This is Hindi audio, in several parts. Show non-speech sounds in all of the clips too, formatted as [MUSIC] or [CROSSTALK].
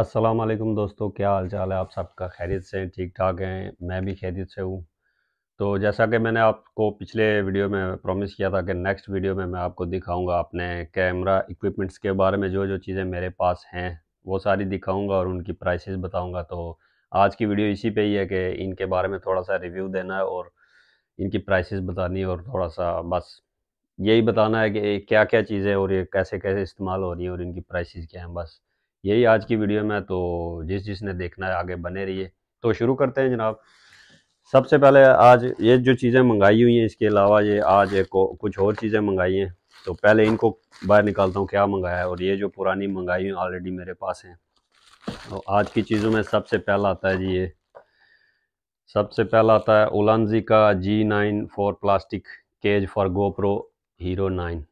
अस्सलाम वालेकुम दोस्तों क्या हाल चाल है आप सबका खैरियत से ठीक ठाक हैं मैं भी खैरियत से हूँ तो जैसा कि मैंने आपको पिछले वीडियो में प्रॉमिस किया था कि नेक्स्ट वीडियो में मैं आपको दिखाऊंगा अपने कैमरा इक्विपमेंट्स के बारे में जो जो चीज़ें मेरे पास हैं वो सारी दिखाऊंगा और उनकी प्राइसेस बताऊंगा तो आज की वीडियो इसी पे ही है कि इनके बारे में थोड़ा सा रिव्यू देना है और इनकी प्राइसेस बतानी और थोड़ा सा बस यही बताना है कि क्या क्या चीज़ें और ये कैसे कैसे इस्तेमाल हो रही हैं और इनकी प्राइसेस क्या हैं बस यही आज की वीडियो में तो जिस जिसने देखना है आगे बने रहिए तो शुरू करते हैं जनाब सबसे पहले आज ये जो चीज़ें मंगाई हुई हैं इसके अलावा ये आज एक कुछ और चीज़ें मंगाई हैं तो पहले इनको बाहर निकालता हूँ क्या मंगाया है और ये जो पुरानी मंगाई हुई ऑलरेडी मेरे पास हैं तो आज की चीज़ों में सबसे पहला आता है जी ये सबसे पहला आता है ओलानजी का G nine four plastic cage for GoPro Hero nine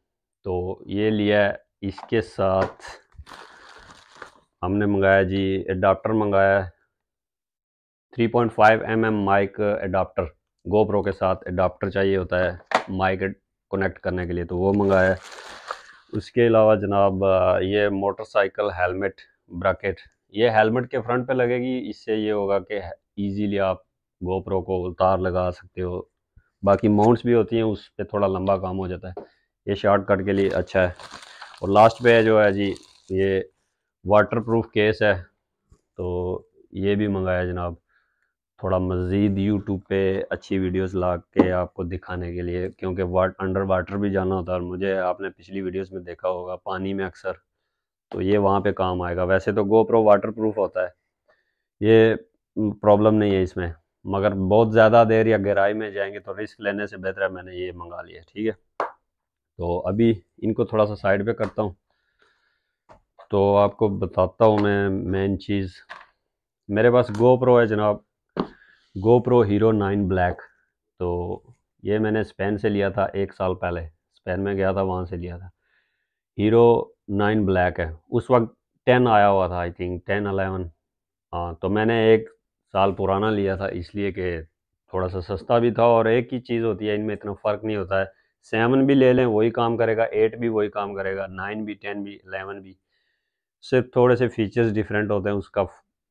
तो ये लिया इसके साथ हमने मंगाया जी एडाप्टर मंगाया है 3.5 point mm mic adapter GoPro के साथ एडाप्टर चाहिए होता है माइक कनेक्ट करने के लिए तो वो मंगाया है उसके अलावा जनाब ये मोटरसाइकिल हेलमेट ब्रैकेट ये हेलमेट के फ्रंट पे लगेगी इससे ये होगा कि इजीली आप गोप्रो को उतार लगा सकते हो बाकी माउंट्स भी होती हैं उस पर थोड़ा लंबा काम हो जाता है ये शॉर्टकट के लिए अच्छा है और लास्ट पे है जो है जी ये वाटर प्रूफ केस है तो ये भी मंगाया जनाब थोड़ा मज़ीद यूट्यूब पे अच्छी वीडियोस ला के आपको दिखाने के लिए क्योंकि वाट अंडर वाटर भी जाना होता है और मुझे आपने पिछली वीडियोस में देखा होगा पानी में अक्सर तो ये वहाँ पे काम आएगा वैसे तो गोप्रो वाटर प्रूफ होता है ये प्रॉब्लम नहीं है इसमें मगर बहुत ज़्यादा देर या गहराई में जाएंगे तो रिस्क लेने से बेहतर है मैंने ये मंगा लिया ठीक है तो अभी इनको थोड़ा सा साइड पर करता हूँ तो आपको बताता हूँ मैं मेन चीज़ मेरे पास प्रो है जनाब प्रो हीरो नाइन ब्लैक तो ये मैंने स्पेन से लिया था एक साल पहले स्पेन में गया था वहाँ से लिया था हीरो नाइन ब्लैक है उस वक्त टेन आया हुआ था आई थिंक टेन अलेवन हाँ तो मैंने एक साल पुराना लिया था इसलिए कि थोड़ा सा सस्ता भी था और एक ही चीज़ होती है इनमें इतना फ़र्क नहीं होता है सेवन भी ले लें वही काम करेगा एट भी वही काम करेगा नाइन भी टेन भी एलेवन भी सिर्फ थोड़े से फीचर्स डिफरेंट होते हैं उसका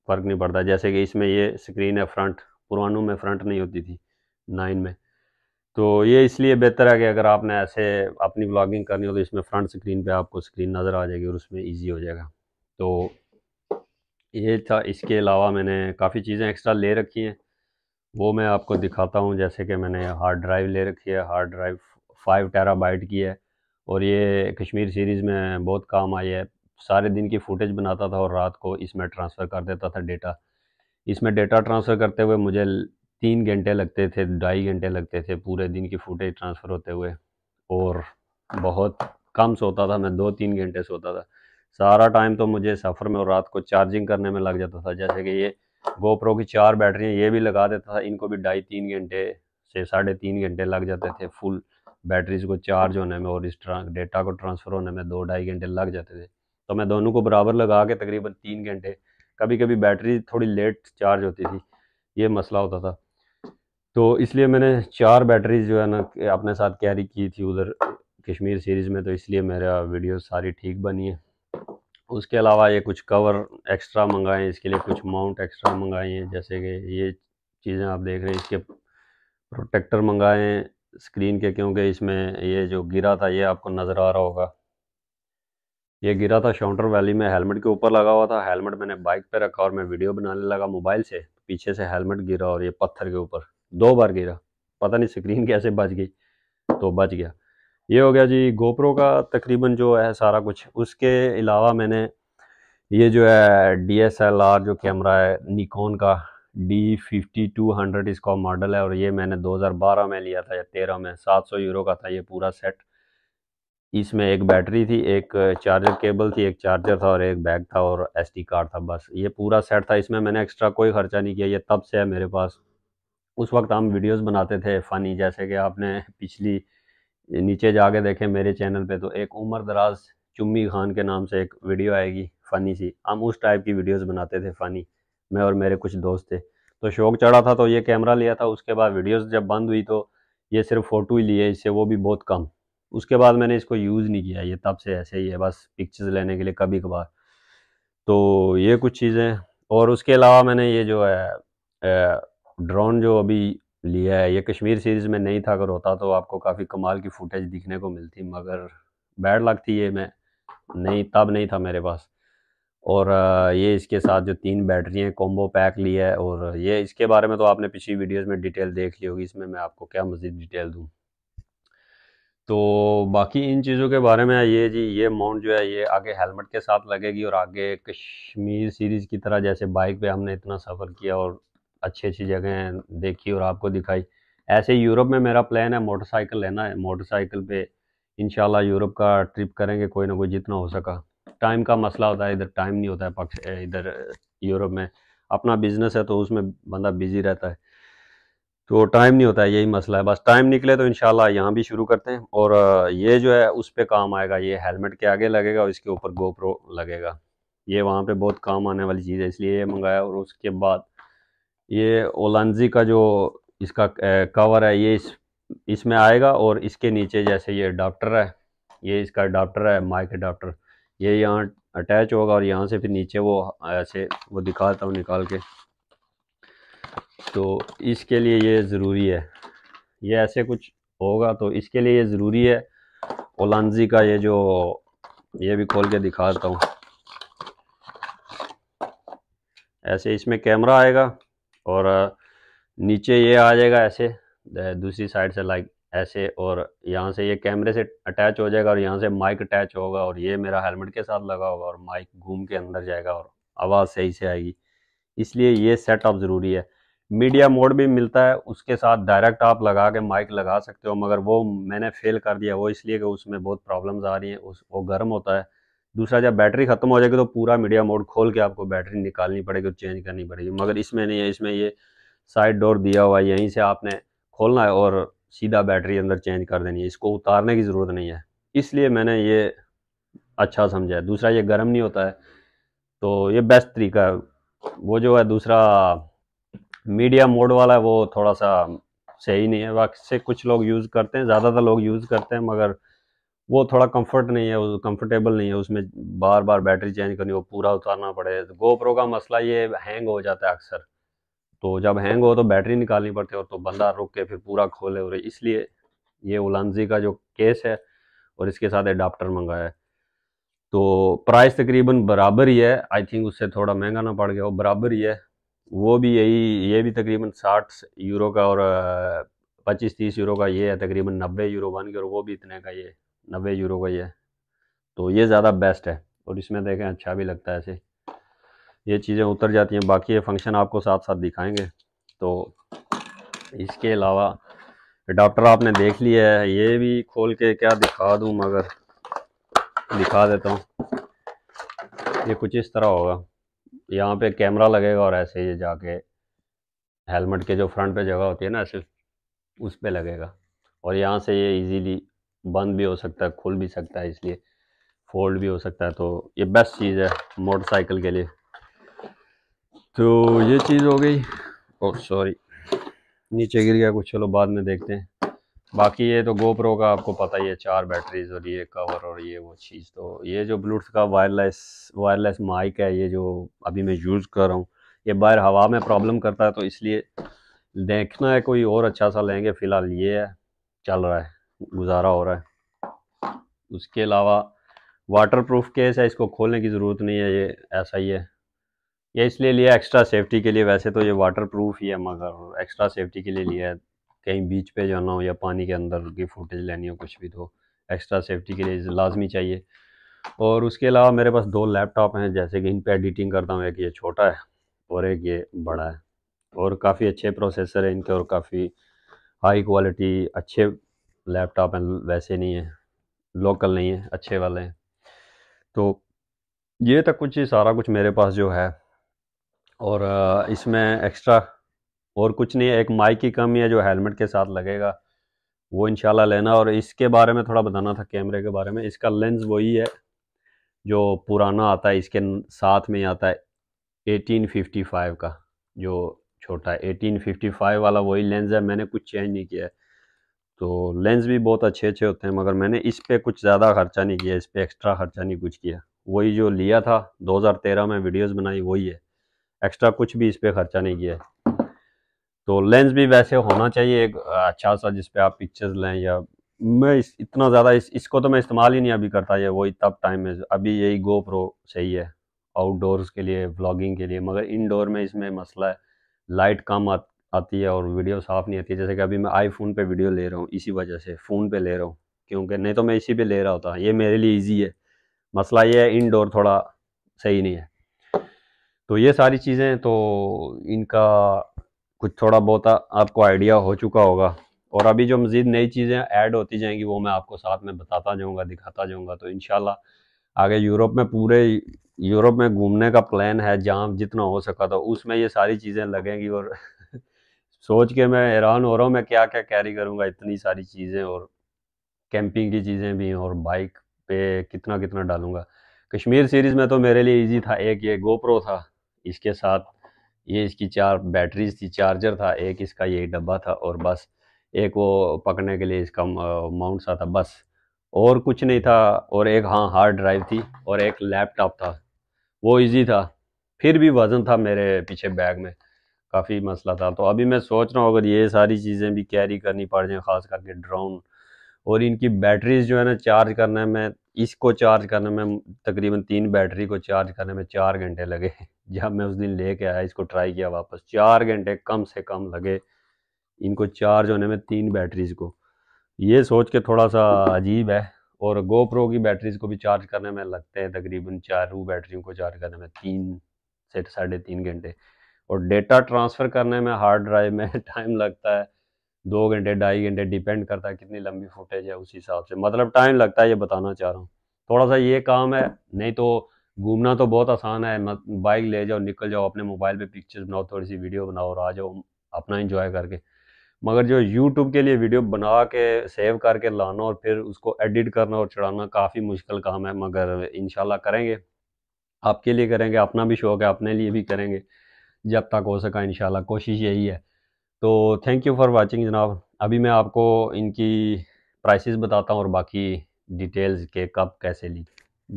फ़र्क नहीं पड़ता जैसे कि इसमें ये स्क्रीन है फ्रंट पुरानों में फ्रंट नहीं होती थी नाइन में तो ये इसलिए बेहतर है कि अगर आपने ऐसे अपनी ब्लॉगिंग करनी हो तो इसमें फ्रंट स्क्रीन पे आपको स्क्रीन नज़र आ जाएगी और उसमें इजी हो जाएगा तो ये था इसके अलावा मैंने काफ़ी चीज़ें एक्स्ट्रा ले रखी हैं वो मैं आपको दिखाता हूँ जैसे कि मैंने हार्ड ड्राइव ले रखी है हार्ड ड्राइव फाइव टेरा की है और ये कश्मीर सीरीज़ में बहुत काम आई है सारे दिन की फुटेज बनाता था और रात को इसमें ट्रांसफ़र कर देता था डेटा इसमें डेटा ट्रांसफ़र करते हुए मुझे तीन घंटे लगते थे ढाई घंटे लगते थे पूरे दिन की फुटेज ट्रांसफ़र होते हुए और बहुत कम सोता था मैं दो तीन घंटे सोता था सारा टाइम तो मुझे सफ़र में और रात को चार्जिंग करने में लग जाता था जैसे कि ये गोप्रो की चार बैटरियाँ ये भी लगा देता था इनको भी ढाई तीन घंटे से साढ़े तीन घंटे लग जाते थे फुल बैटरीज को चार्ज होने में और इस डेटा को ट्रांसफ़र होने में दो ढाई घंटे लग जाते थे तो मैं दोनों को बराबर लगा के तकरीबन तीन घंटे कभी कभी बैटरी थोड़ी लेट चार्ज होती थी ये मसला होता था तो इसलिए मैंने चार बैटरीज जो है ना अपने साथ कैरी की थी उधर कश्मीर सीरीज़ में तो इसलिए मेरा वीडियो सारी ठीक बनी है उसके अलावा ये कुछ कवर एक्स्ट्रा मंगाए इसके लिए कुछ माउंट एक्स्ट्रा मंगाए हैं जैसे कि ये चीज़ें आप देख रहे हैं इसके प्रोटेक्टर मंगाए स्क्रीन के क्योंकि इसमें ये जो गिरा था ये आपको नज़र आ रहा होगा ये गिरा था शाउंटर वैली में हेलमेट के ऊपर लगा हुआ था हेलमेट मैंने बाइक पे रखा और मैं वीडियो बनाने लगा मोबाइल से पीछे से हेलमेट गिरा और ये पत्थर के ऊपर दो बार गिरा पता नहीं स्क्रीन कैसे बच गई तो बच गया ये हो गया जी गोप्रो का तकरीबन जो है सारा कुछ उसके अलावा मैंने ये जो है डी एस एल आर जो कैमरा है निकॉन का डी फिफ्टी टू हंड्रेड इसका मॉडल है और ये मैंने बारह में लिया था या तेरह में सौ यूरो का था ये पूरा सेट इसमें एक बैटरी थी एक चार्जर केबल थी एक चार्जर था और एक बैग था और एसडी कार्ड था बस ये पूरा सेट था इसमें मैंने एक्स्ट्रा कोई खर्चा नहीं किया ये तब से है मेरे पास उस वक्त हम वीडियोस बनाते थे फ़नी जैसे कि आपने पिछली नीचे जाके देखे मेरे चैनल पे तो एक उमर दराज चुम्मी खान के नाम से एक वीडियो आएगी फ़नी सी हम उस टाइप की वीडियोस बनाते थे फ़नी मैं और मेरे कुछ दोस्त थे तो शौक चढ़ा था तो ये कैमरा लिया था उसके बाद वीडियोस जब बंद हुई तो ये सिर्फ फ़ोटो ही लिए इससे वो भी बहुत कम उसके बाद मैंने इसको यूज़ नहीं किया ये तब से ऐसे ही है बस पिक्चर्स लेने के लिए कभी कभार तो ये कुछ चीज़ें और उसके अलावा मैंने ये जो है ड्रोन जो अभी लिया है ये कश्मीर सीरीज़ में नहीं था अगर होता तो आपको काफ़ी कमाल की फुटेज दिखने को मिलती मगर बैड थी ये मैं नहीं तब नहीं था मेरे पास और ये इसके साथ जो तीन बैटरी हैं कॉम्बो पैक लिया है और ये इसके बारे में तो आपने पिछली वीडियोस में डिटेल देख ली होगी इसमें मैं आपको क्या मज़ीद डिटेल दूँ तो बाकी इन चीज़ों के बारे में ये जी ये माउंट जो है ये आगे हेलमेट के साथ लगेगी और आगे कश्मीर सीरीज़ की तरह जैसे बाइक पे हमने इतना सफ़र किया और अच्छी अच्छी जगह देखी और आपको दिखाई ऐसे यूरोप में मेरा प्लान है मोटरसाइकिल लेना है मोटरसाइकिल पे इन यूरोप का ट्रिप करेंगे कोई ना कोई जितना हो सका टाइम का मसला होता है इधर टाइम नहीं होता है इधर यूरोप में अपना बिजनेस है तो उसमें बंदा बिज़ी रहता है तो टाइम नहीं होता है यही मसला है बस टाइम निकले तो इन यहाँ भी शुरू करते हैं और ये जो है उस पर काम आएगा ये हेलमेट के आगे लगेगा और इसके ऊपर गोप्रो लगेगा ये वहाँ पे बहुत काम आने वाली चीज़ है इसलिए ये मंगाया और उसके बाद ये ओलानजी का जो इसका कवर है ये इस इसमें आएगा और इसके नीचे जैसे ये अडाप्टर है ये इसका अडाप्टर है माइक अडाप्टर ये यहाँ अटैच होगा और यहाँ से फिर नीचे वो ऐसे वो दिखाता हूँ निकाल के तो इसके लिए ये ज़रूरी है ये ऐसे कुछ होगा तो इसके लिए ये ज़रूरी है ओलांजी का ये जो ये भी खोल के दिखाता हूँ ऐसे इसमें कैमरा आएगा और नीचे ये आ जाएगा ऐसे दूसरी साइड से लाइक ऐसे और यहाँ से ये कैमरे से अटैच हो जाएगा और यहाँ से माइक अटैच होगा और ये मेरा हेलमेट के साथ लगा होगा और माइक घूम के अंदर जाएगा और आवाज़ सही से आएगी इसलिए ये सेटअप ज़रूरी है मीडिया मोड भी मिलता है उसके साथ डायरेक्ट आप लगा के माइक लगा सकते हो मगर वो मैंने फेल कर दिया वो इसलिए कि उसमें बहुत प्रॉब्लम्स आ रही हैं उस वो गर्म होता है दूसरा जब बैटरी ख़त्म हो जाएगी तो पूरा मीडिया मोड खोल के आपको बैटरी निकालनी पड़ेगी और चेंज करनी पड़ेगी मगर इसमें नहीं है इसमें ये साइड डोर दिया हुआ है यहीं से आपने खोलना है और सीधा बैटरी अंदर चेंज कर देनी है इसको उतारने की ज़रूरत नहीं है इसलिए मैंने ये अच्छा समझा है दूसरा ये गर्म नहीं होता है तो ये बेस्ट तरीका है वो जो है दूसरा मीडिया मोड वाला वो थोड़ा सा सही नहीं है वक्त से कुछ लोग यूज़ करते हैं ज़्यादातर लोग यूज़ करते हैं मगर वो थोड़ा कंफर्ट नहीं है कंफर्टेबल नहीं है उसमें बार बार बैटरी चेंज करनी हो पूरा उतारना पड़े तो गोप्रो का मसला ये हैंग हो जाता है अक्सर तो जब हैंग हो तो बैटरी निकालनी पड़ती है और तो बंदा रुक के फिर पूरा खोले और इसलिए ये उलानजी का जो केस है और इसके साथ एडाप्टर मंगाया है तो प्राइस तकरीबन बराबर ही है आई थिंक उससे थोड़ा महंगा ना पड़ गया वो बराबर ही है वो भी यही ये भी तकरीबन साठ यूरो का और पच्चीस तीस यूरो का ये है तकरीबन नब्बे यूरो बन के और वो भी इतने का ये नब्बे यूरो का ये तो ये ज़्यादा बेस्ट है और इसमें देखें अच्छा भी लगता है ऐसे ये चीज़ें उतर जाती हैं बाकी ये फंक्शन आपको साथ साथ दिखाएंगे तो इसके अलावा डॉक्टर आपने देख लिया है ये भी खोल के क्या दिखा दूँ मगर दिखा देता हूँ ये कुछ इस तरह होगा यहाँ पे कैमरा लगेगा और ऐसे ये जाके हेलमेट के जो फ्रंट पे जगह होती है ना ऐसे उस पर लगेगा और यहाँ से ये इजीली बंद भी हो सकता है खुल भी सकता है इसलिए फोल्ड भी हो सकता है तो ये बेस्ट चीज़ है मोटरसाइकिल के लिए तो ये चीज़ हो गई और oh, सॉरी नीचे गिर गया कुछ चलो बाद में देखते हैं बाकी ये तो गोप्रो का आपको पता ही है चार बैटरीज और ये कवर और ये वो चीज़ तो ये जो ब्लूटूथ का वायरलेस वायरलेस माइक है ये जो अभी मैं यूज़ कर रहा हूँ ये बाहर हवा में प्रॉब्लम करता है तो इसलिए देखना है कोई और अच्छा सा लेंगे फ़िलहाल ये है चल रहा है गुजारा हो रहा है उसके अलावा वाटर प्रूफ केस है इसको खोलने की ज़रूरत नहीं है ये ऐसा ही है ये इसलिए लिया एक्स्ट्रा सेफ्टी के लिए वैसे तो ये वाटर प्रूफ ही है मगर एक्स्ट्रा सेफ्टी के लिए लिया है कहीं बीच पे जाना हो या पानी के अंदर की फुटेज लेनी हो कुछ भी तो एक्स्ट्रा सेफ्टी के लिए लाजमी चाहिए और उसके अलावा मेरे पास दो लैपटॉप हैं जैसे कि इन पर एडिटिंग करता हूँ एक ये छोटा है और एक ये बड़ा है और काफ़ी अच्छे प्रोसेसर हैं इनके और काफ़ी हाई क्वालिटी अच्छे लैपटॉप हैं वैसे नहीं है लोकल नहीं है अच्छे वाले हैं तो ये तक कुछ सारा कुछ मेरे पास जो है और इसमें एक्स्ट्रा और कुछ नहीं एक माइक की कमी है जो हेलमेट के साथ लगेगा वो इनशाला लेना और इसके बारे में थोड़ा बताना था कैमरे के बारे में इसका लेंस वही है जो पुराना आता है इसके साथ में आता है 1855 का जो छोटा है 1855 वाला वही लेंस है मैंने कुछ चेंज नहीं किया है तो लेंस भी बहुत अच्छे अच्छे होते हैं मगर मैंने इस पर कुछ ज़्यादा खर्चा नहीं किया इस पर एक्स्ट्रा खर्चा नहीं कुछ किया वही जो लिया था 2013 में वीडियोस बनाई वही है एक्स्ट्रा कुछ भी इस पर खर्चा नहीं किया तो लेंस भी वैसे होना चाहिए एक अच्छा सा जिसपे आप पिक्चर्स लें या मैं इस इतना ज़्यादा इस इसको तो मैं इस्तेमाल ही नहीं अभी करता ये वही तब टाइम में अभी यही गो प्रो सही है आउटडोर्स के लिए ब्लॉगिंग के लिए मगर इनडोर में इसमें मसला है लाइट कम आ, आती है और वीडियो साफ़ नहीं आती है जैसे कि अभी मैं आईफोन पे वीडियो ले रहा हूँ इसी वजह से फ़ोन पे ले रहा हूँ क्योंकि नहीं तो मैं इसी पे ले रहा होता ये मेरे लिए ईजी है मसला ये है इनडोर थोड़ा सही नहीं है तो ये सारी चीज़ें तो इनका कुछ थोड़ा बहुत आपको आइडिया हो चुका होगा और अभी जो मज़ीद नई चीज़ें ऐड होती जाएंगी वो मैं आपको साथ में बताता जाऊँगा दिखाता जाऊँगा तो इन आगे यूरोप में पूरे यूरोप में घूमने का प्लान है जहाँ जितना हो सका तो उसमें ये सारी चीज़ें लगेंगी और [LAUGHS] सोच के मैं हैरान हो रहा हूँ मैं क्या क्या कैरी करूँगा इतनी सारी चीज़ें और कैंपिंग की चीज़ें भी और बाइक पे कितना कितना डालूँगा कश्मीर सीरीज़ में तो मेरे लिए इजी था एक ये गोप्रो था इसके साथ ये इसकी चार बैटरीज थी चार्जर था एक इसका ये डब्बा था और बस एक वो पकड़ने के लिए इसका माउंट सा था बस और कुछ नहीं था और एक हाँ हार्ड ड्राइव थी और एक लैपटॉप था वो इजी था फिर भी वज़न था मेरे पीछे बैग में काफ़ी मसला था तो अभी मैं सोच रहा हूँ अगर ये सारी चीज़ें भी कैरी करनी पड़ जाएँ ख़ास करके ड्रोन और इनकी बैटरीज जो है ना चार्ज करने में इसको चार्ज करने में तकरीबन तीन बैटरी को चार्ज करने में चार घंटे लगे [LAUGHS] जब मैं उस दिन ले कर आया इसको ट्राई किया वापस चार घंटे कम से कम लगे इनको चार्ज होने में तीन बैटरीज़ को ये सोच के थोड़ा सा अजीब है और गोप्रो की बैटरीज़ को भी चार्ज करने में लगते हैं तकरीबन चारों बैटरियों को चार्ज करने में तीन से साढ़े तीन घंटे और डेटा ट्रांसफ़र करने में हार्ड ड्राइव में टाइम [LAUGHS] लगता है दो घंटे ढाई घंटे डिपेंड करता है कितनी लंबी फुटेज है उस हिसाब से मतलब टाइम लगता है ये बताना चाह रहा हूँ थोड़ा सा ये काम है नहीं तो घूमना तो बहुत आसान है बाइक ले जाओ निकल जाओ अपने मोबाइल पे पिक्चर्स बनाओ थोड़ी सी वीडियो बनाओ और आ जाओ अपना इंजॉय करके मगर जो यूट्यूब के लिए वीडियो बना के सेव करके लाना और फिर उसको एडिट करना और चढ़ाना काफ़ी मुश्किल काम है मगर इन करेंगे आपके लिए करेंगे अपना भी शौक़ है अपने लिए भी करेंगे जब तक हो सका इन कोशिश यही है तो थैंक यू फॉर वाचिंग जनाब अभी मैं आपको इनकी प्राइसेस बताता हूँ और बाकी डिटेल्स के कब कैसे ली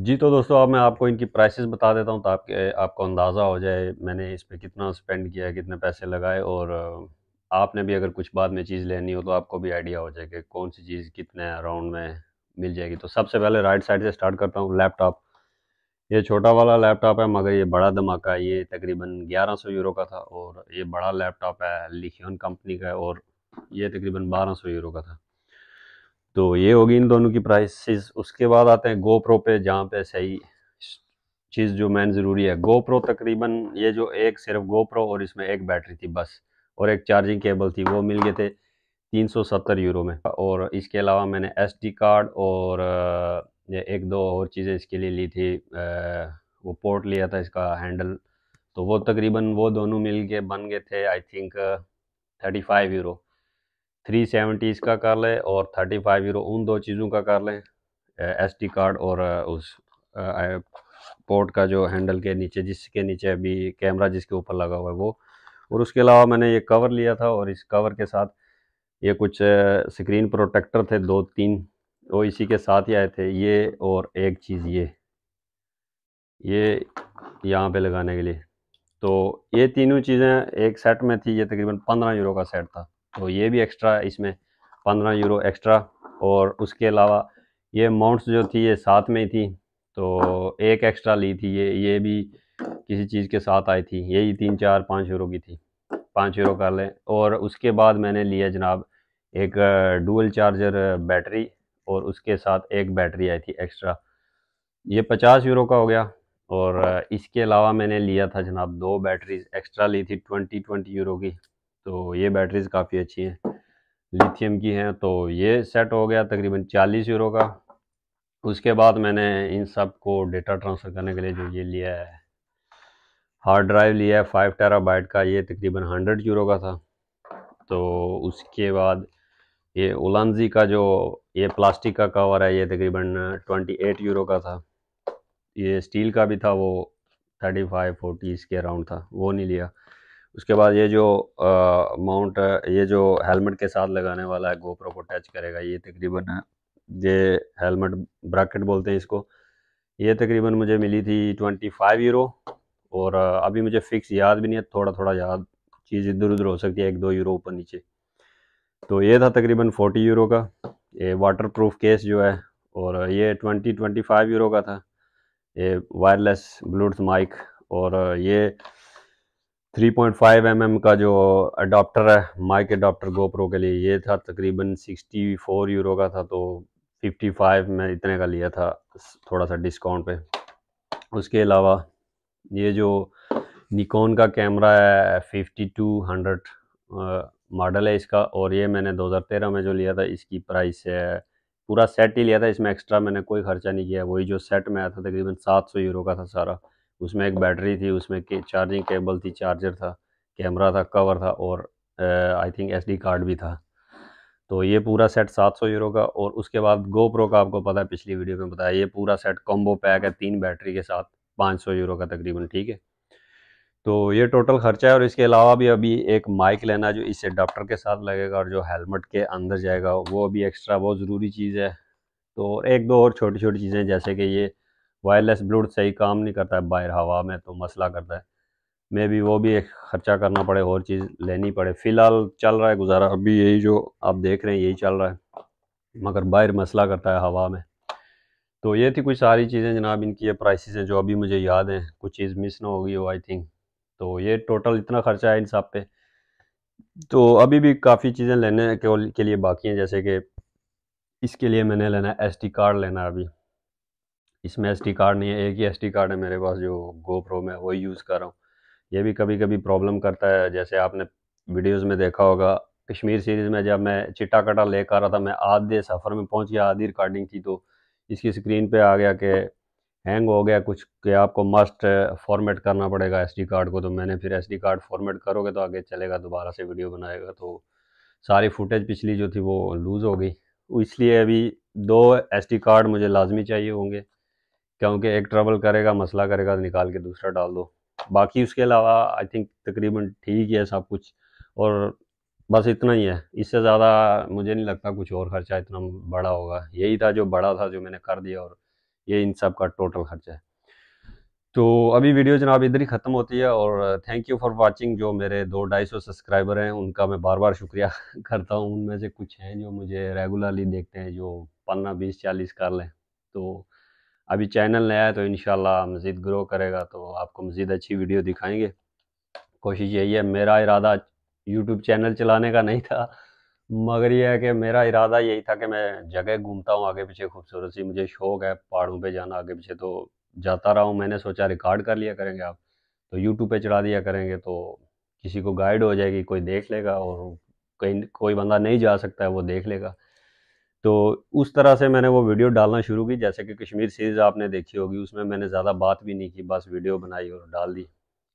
जी तो दोस्तों अब मैं आपको इनकी प्राइसेस बता देता हूँ तो आपके आपको अंदाज़ा हो जाए मैंने इस पर कितना स्पेंड किया कितने पैसे लगाए और आपने भी अगर कुछ बाद में चीज़ लेनी हो तो आपको भी आइडिया हो जाए कि कौन सी चीज़ कितने अराउंड में मिल जाएगी तो सबसे पहले राइट साइड से स्टार्ट करता हूँ लैपटॉप ये छोटा वाला लैपटॉप है मगर ये बड़ा धमाका है ये तकरीबन 1100 यूरो का था और ये बड़ा लैपटॉप है लिखियन कंपनी का और ये तकरीबन 1200 यूरो का था तो ये होगी इन दोनों की प्राइसेस उसके बाद आते हैं गोप्रो पे जहाँ पे सही चीज़ जो मैन ज़रूरी है गोप्रो तकरीबन ये जो एक सिर्फ गोप्रो और इसमें एक बैटरी थी बस और एक चार्जिंग केबल थी वो मिल गए थे तीन यूरो में और इसके अलावा मैंने एस कार्ड और एक दो और चीज़ें इसके लिए ली थी वो पोर्ट लिया था इसका हैंडल तो वो तकरीबन वो दोनों मिल के बन गए थे I think thirty five euro three seventy इसका कर लें और थर्टी फाइव यूरो उन दो चीज़ों का कर लें एस टी कार्ड और उस पोर्ट का जो हैंडल के नीचे जिसके नीचे अभी कैमरा जिसके ऊपर लगा हुआ है वो और उसके अलावा मैंने ये कवर लिया था और इस कवर के साथ ये कुछ स्क्रीन प्रोटेक्टर थे दो तीन वो इसी के साथ ही आए थे ये और एक चीज़ ये ये यहाँ पे लगाने के लिए तो ये तीनों चीज़ें एक सेट में थी ये तकरीबन पंद्रह यूरो का सेट था तो ये भी एक्स्ट्रा इसमें पंद्रह यूरो एक्स्ट्रा और उसके अलावा ये माउंट्स जो थी ये साथ में ही थी तो एक एक्स्ट्रा ली थी ये ये भी किसी चीज़ के साथ आई थी यही तीन चार पाँच यूरो की थी पाँच यूरो का लें और उसके बाद मैंने लिया जनाब एक डुअल चार्जर बैटरी और उसके साथ एक बैटरी आई थी एक्स्ट्रा ये पचास यूरो का हो गया और इसके अलावा मैंने लिया था जनाब दो बैटरीज एक्स्ट्रा ली थी ट्वेंटी ट्वेंटी यूरो की तो ये बैटरीज काफ़ी अच्छी हैं लिथियम की हैं तो ये सेट हो गया तकरीबन चालीस यूरो का उसके बाद मैंने इन सब को डेटा ट्रांसफ़र करने के लिए जो ये लिया है हार्ड ड्राइव लिया है फाइव टेरा का ये तकरीबन हंड्रेड यूरो का था तो उसके बाद ये ओलानजी का जो ये प्लास्टिक का कवर है ये तकरीबन 28 यूरो का था ये स्टील का भी था वो 35 40 इसके अराउंड था वो नहीं लिया उसके बाद ये जो माउंट ये जो हेलमेट के साथ लगाने वाला है गोप्रो को टच करेगा ये तकरीबन ये हेलमेट ब्रैकेट बोलते हैं इसको ये तकरीबन मुझे मिली थी ट्वेंटी फाइव यूरो और अभी मुझे फ़िक्स याद भी नहीं है थोड़ा थोड़ा याद चीज़ इधर उधर हो सकती है एक दो यूरो ऊपर नीचे तो ये था तकरीबन 40 यूरो का ये वाटर प्रूफ केस जो है और ये 20 25 यूरो का था ये वायरलेस ब्लूटूथ माइक और ये 3.5 पॉइंट mm का जो अडाप्टर है माइक अडाप्टर गोप्रो के लिए ये था तकरीबन 64 यूरो का था तो 55 में इतने का लिया था थोड़ा सा डिस्काउंट पे उसके अलावा ये जो निकोन का कैमरा है फ़िफ्टी 5200 मॉडल है इसका और ये मैंने 2013 में जो लिया था इसकी प्राइस है पूरा सेट ही लिया था इसमें एक्स्ट्रा मैंने कोई खर्चा नहीं किया वही जो सेट में आया था तकरीबन सात सौ यूरो का था सारा उसमें एक बैटरी थी उसमें के, चार्जिंग केबल थी चार्जर था कैमरा था कवर था और आई थिंक एस कार्ड भी था तो ये पूरा सेट 700 यूरो का और उसके बाद गो प्रो का आपको पता है पिछली वीडियो में बताया ये पूरा सेट कॉम्बो पैक है तीन बैटरी के साथ 500 यूरो का तकरीबन ठीक है तो ये टोटल खर्चा है और इसके अलावा भी अभी एक माइक लेना जो इस डॉक्टर के साथ लगेगा और जो हेलमेट के अंदर जाएगा वो अभी एक्स्ट्रा बहुत ज़रूरी चीज़ है तो एक दो और छोटी छोटी चीज़ें जैसे कि ये वायरलेस ब्लूटूथ सही काम नहीं करता है बाहर हवा में तो मसला करता है मे भी वो भी एक ख़र्चा करना पड़े और चीज़ लेनी पड़े फ़िलहाल चल रहा है गुजारा अभी यही जो आप देख रहे हैं यही चल रहा है मगर बाहर मसला करता है हवा में तो ये थी कुछ सारी चीज़ें जनाब इनकी ये प्राइसेस हैं जो अभी मुझे याद हैं कुछ चीज़ मिस ना होगी वो आई थिंक तो ये टोटल इतना खर्चा है इन सब पे तो अभी भी काफ़ी चीज़ें लेने के लिए बाकी हैं जैसे कि इसके लिए मैंने लेना है एस कार्ड लेना है अभी इसमें एस कार्ड नहीं है एक ही एस कार्ड है मेरे पास जो गो प्रो में वही यूज़ कर रहा हूँ ये भी कभी कभी प्रॉब्लम करता है जैसे आपने वीडियोस में देखा होगा कश्मीर सीरीज़ में जब मैं चिट्टा कटा ले आ रहा था मैं आधे सफ़र में पहुंच गया आधी रिकॉर्डिंग थी तो इसकी स्क्रीन पे आ गया कि हैंग हो गया कुछ कि आपको मस्ट फॉर्मेट करना पड़ेगा एसडी कार्ड को तो मैंने फिर एसडी कार्ड फॉर्मेट करोगे तो आगे चलेगा दोबारा से वीडियो बनाएगा तो सारी फुटेज पिछली जो थी वो लूज़ हो गई इसलिए अभी दो एसडी कार्ड मुझे लाजमी चाहिए होंगे क्योंकि एक ट्रबल करेगा मसला करेगा निकाल के दूसरा डाल दो बाकी उसके अलावा आई थिंक तकरीबन ठीक है सब कुछ और बस इतना ही है इससे ज़्यादा मुझे नहीं लगता कुछ और ख़र्चा इतना बड़ा होगा यही था जो बड़ा था जो मैंने कर दिया और ये इन सब का टोटल खर्चा है तो अभी वीडियो जनाब इधर ही ख़त्म होती है और थैंक यू फॉर वाचिंग जो मेरे दो ढाई सौ सब्सक्राइबर हैं उनका मैं बार बार शुक्रिया [LAUGHS] करता हूँ उनमें से कुछ हैं जो मुझे रेगुलरली देखते हैं जो पन्ना बीस चालीस कर लें तो अभी चैनल नया है तो इन मज़ीद ग्रो करेगा तो आपको मज़ीद अच्छी वीडियो दिखाएँगे कोशिश यही है मेरा इरादा यूट्यूब चैनल चलाने का नहीं था मगर यह है कि मेरा इरादा यही था कि मैं जगह घूमता हूँ आगे पीछे खूबसूरत सी मुझे शौक है पहाड़ों पे जाना आगे पीछे तो जाता रहा हूँ मैंने सोचा रिकॉर्ड कर लिया करेंगे आप तो यूट्यूब पे चढ़ा दिया करेंगे तो किसी को गाइड हो जाएगी कोई देख लेगा और कहीं कोई बंदा नहीं जा सकता है वो देख लेगा तो उस तरह से मैंने वो वीडियो डालना शुरू की जैसे कि कश्मीर सीरीज़ आपने देखी होगी उसमें मैंने ज़्यादा बात भी नहीं की बस वीडियो बनाई और डाल दी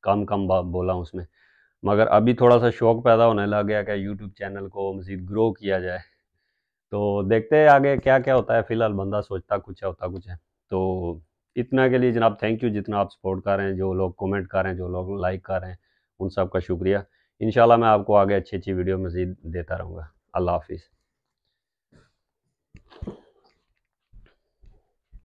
कम कम बात बोला उसमें मगर अभी थोड़ा सा शौक़ पैदा होने लग गया कि यूट्यूब चैनल को मज़ीद ग्रो किया जाए तो देखते हैं आगे क्या क्या होता है फ़िलहाल बंदा सोचता कुछ है होता कुछ है तो इतना के लिए जनाब थैंक यू जितना आप सपोर्ट कर रहे हैं जो लोग कमेंट कर रहे हैं जो लोग लाइक कर रहे हैं उन सब का शुक्रिया इन मैं आपको आगे अच्छी अच्छी वीडियो मज़ीद देता रहूँगा अल्लाह हाफिज़